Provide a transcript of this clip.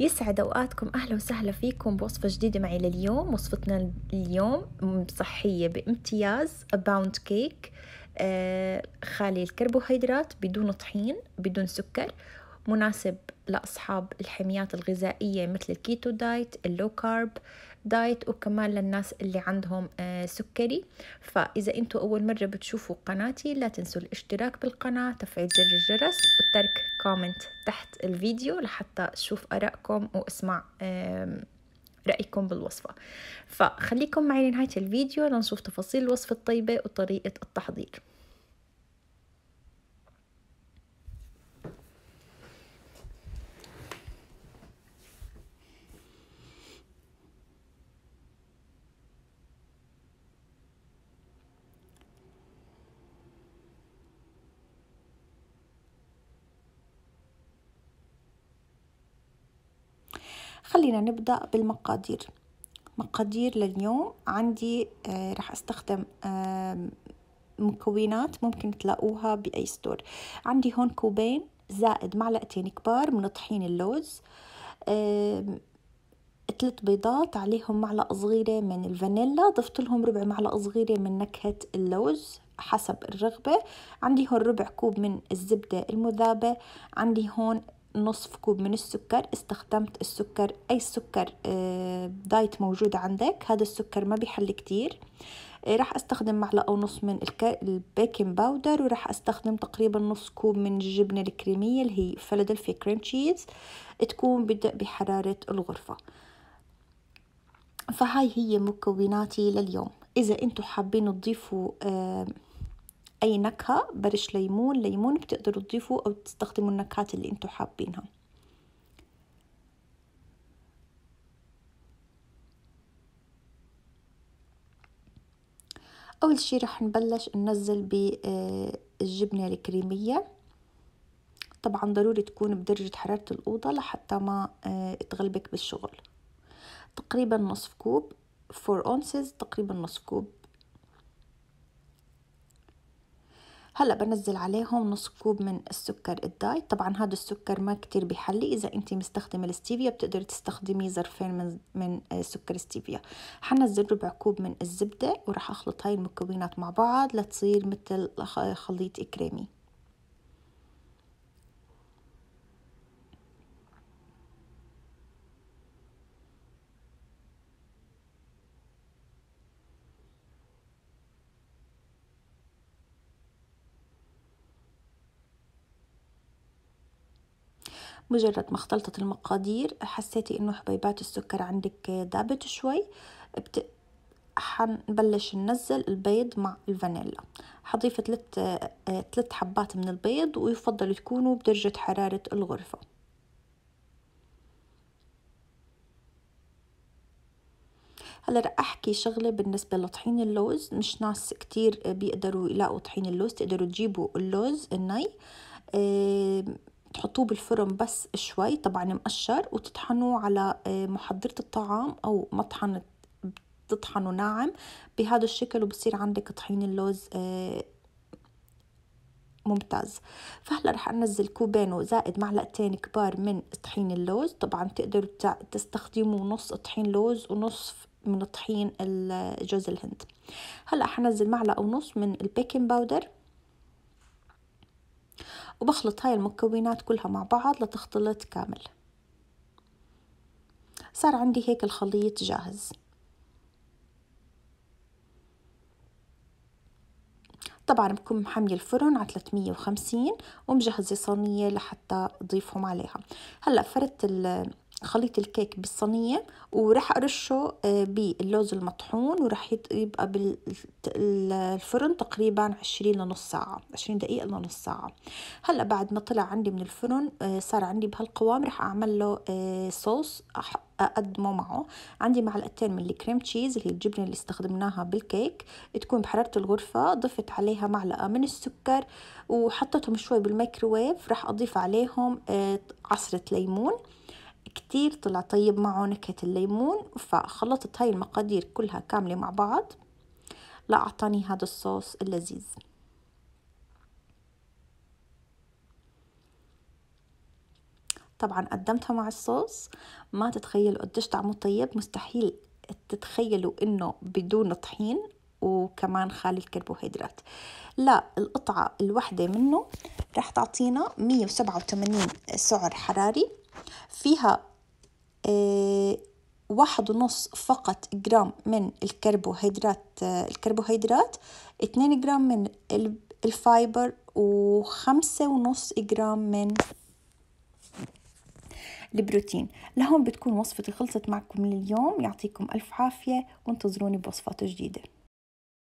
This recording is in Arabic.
يسعد اوقاتكم اهلا وسهلا فيكم بوصفه جديده معي لليوم وصفتنا اليوم صحيه بامتياز باوند آه، كيك خالي الكربوهيدرات بدون طحين بدون سكر مناسب لأصحاب الحميات الغذائية مثل الكيتو دايت اللو كارب دايت وكمان للناس اللي عندهم آه، سكري فإذا أنتوا أول مرة بتشوفوا قناتي لا تنسوا الاشتراك بالقناة تفعيل زر الجرس وترك كومنت تحت الفيديو لحتى أشوف أراءكم وأسمع رأيكم بالوصفة فخليكم معي لنهاية الفيديو لنشوف تفاصيل الوصفة الطيبة وطريقة التحضير خلينا نبدأ بالمقادير مقادير لليوم عندي رح آه، راح استخدم مكونات ممكن تلاقوها بأي ستور عندي هون كوبين زائد معلقتين كبار من طحين اللوز تلت ثلاث بيضات عليهم معلقة صغيرة من الفانيلا ضفت لهم ربع معلقة صغيرة من نكهة اللوز حسب الرغبة عندي هون ربع كوب من الزبدة المذابة عندي هون نصف كوب من السكر استخدمت السكر أي سكر آه، دايت موجود عندك هذا السكر ما بيحل كتير آه، راح استخدم معلقة ونص من البيكنج باودر وراح استخدم تقريبا نص كوب من الجبنة الكريمية اللي هي فلادلفيا كريم تشيز تكون بدأ بحرارة الغرفة فهاي هي مكوناتي لليوم إذا أنتم حابين تضيفوا آه أي نكهة برش ليمون ليمون بتقدروا تضيفوا أو تستخدموا النكهات اللي انتم حابينها أول شي رح نبلش ننزل بالجبنة آه، الكريمية طبعا ضروري تكون بدرجة حرارة الأوضة لحتى ما آه، تغلبك بالشغل تقريبا نصف كوب 4 أونسز تقريبا نصف كوب هلا بنزل عليهم نص كوب من السكر الدايت طبعا هذا السكر ما كتير بيحلي اذا انت مستخدمه الستيفيا بتقدري تستخدمي ظرفين من من آه، سكر ستيفيا حنزل ربع كوب من الزبده وراح اخلط هاي المكونات مع بعض لتصير مثل خليط كريمي مجرد ما اختلطت المقادير حسيتي انه حبيبات السكر عندك دابت شوي بت... حنبلش ننزل البيض مع الفانيلا حضيف ثلاث حبات من البيض ويفضل تكونوا بدرجة حرارة الغرفة هلا رح احكي شغله بالنسبه لطحين اللوز مش ناس كتير بيقدروا يلاقوا طحين اللوز تقدروا تجيبوا اللوز الني تحطوه بالفرن بس شوي طبعا مقشر وتطحنوه على آه، محضرة الطعام أو مطحنة بتطحنه ناعم بهذا الشكل وبصير عندك طحين اللوز آه، ممتاز فهلا رح انزل كوبين زائد معلقتين كبار من طحين اللوز طبعا تقدروا تستخدموا نص طحين لوز ونصف من طحين جوز الهند هلا حنزل معلقه ونص من البيكنج باودر وبخلط هاي المكونات كلها مع بعض لتختلط كامل صار عندي هيك الخليط جاهز طبعا بكون محمية الفرن على 350 ومجهزة صينية لحتى أضيفهم عليها هلأ فردت خليط الكيك بالصينية وراح أرشه آه، باللوز المطحون وراح يبقى بالفرن تقريبا عشرين لنص ساعة عشرين دقيقة لنص ساعة هلأ بعد ما طلع عندي من الفرن آه، صار عندي بهالقوام راح أعمل له آه، صوص أقدمه معه عندي معلقتين من الكريم تشيز اللي الجبنة اللي استخدمناها بالكيك تكون بحرارة الغرفة ضفت عليها معلقة من السكر وحطيتهم شوي بالميكروويف راح أضيف عليهم عصرة ليمون كتير طلع طيب معه نكهة الليمون فخلطت هاي المقادير كلها كاملة مع بعض لا أعطاني هذا الصوص اللذيذ طبعا قدمتها مع الصوص ما تتخيلوا قديش طعمه طيب مستحيل تتخيلوا انه بدون طحين وكمان خالي الكربوهيدرات لا القطعة الوحدة منه رح تعطينا 187 سعر حراري فيها آه، واحد ونص فقط جرام من الكربوهيدرات آه، الكربوهيدرات اتنين جرام من الفايبر وخمسة ونص جرام من البروتين لهون بتكون وصفتي خلصت معكم لليوم يعطيكم ألف عافية وانتظروني بوصفات جديدة